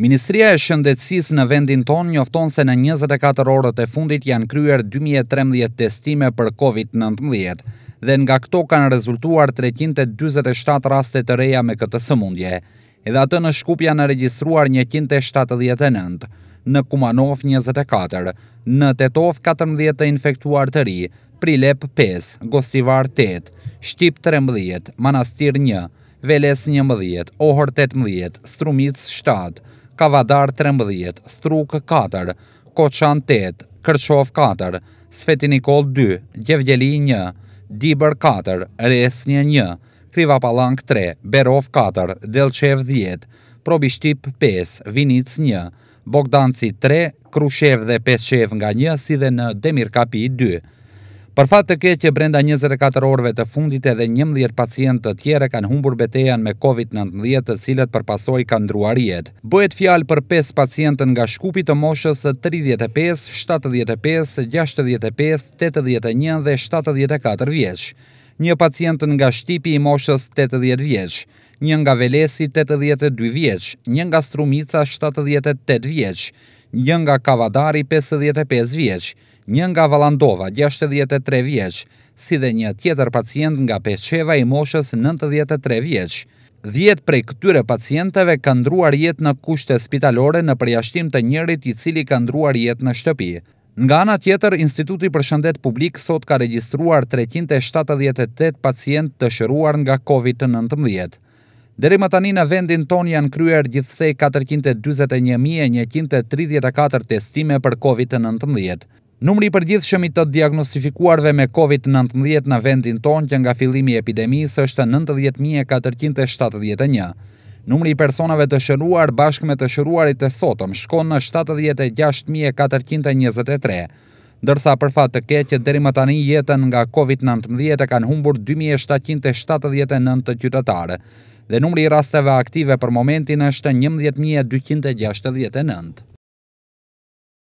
Ministria e Shëndetsis në vendin ton njofton se në 24 orët e fundit janë kryer 2013 testime për COVID-19 dhe nga këto kanë rezultuar 327 rastet të reja me këtë sëmundje. Edhe atë në shkup janë regjistruar 179, në Kumanov 24, në Tetov 14 të infektuar të ri, Prilep 5, Gostivar 8, Shtip 13, Manastir 1, Veles 11, Ohor 18, Strumic 7, Kavadar 13, Struk 4, Koçan 8, Kërçov 4, Sveti Nikol 2, Gjevgjeli 1, Dibër 4, Res 1, Kriva Palank 3, Berov 4, Delqev 10, Probishtip 5, Vinic 1, Bogdanci 3, Krushev dhe Peshev nga 1 si dhe në Demirkapi 2. Për fatë të keqë brenda 24 orve të fundit edhe 11 pacientë të tjere kanë humbur betejan me COVID-19 të cilët përpasoj kanë druarjet. Bëhet fjalë për 5 pacientën nga shkupit të moshës 35, 75, 65, 81 dhe 74 vjeç. Një pacientën nga shtipi i moshës 80 vjeç, një nga velesi 82 vjeç, një nga strumica 78 vjeç, një nga kavadari 55 vjeç, një nga Valandova, 63 vjeq, si dhe një tjetër pacient nga Peqeva i moshës 93 vjeq. Djetë prej këtyre pacienteve ka ndruar jet në kushte spitalore në përjashtim të njerit i cili ka ndruar jet në shtëpi. Nga ana tjetër, Instituti për Shëndet Publik sot ka registruar 378 pacient të shëruar nga COVID-19. Dere më tani në vendin ton janë kryer gjithsej 421.134 testime për COVID-19. Numri i përgjithshëm i të diagnostifikuarve me COVID-19 në vendin tonë që nga fillimi i epidemisë është 90471. Numri i personave të shëruar bashkë me të shëruarit të sotëm shkon në 76423, ndërsa për fat të keq deri më tani jetën nga COVID-19 e kanë humbur 2779 qytetarë dhe numri i rasteve aktive për momentin është 11269.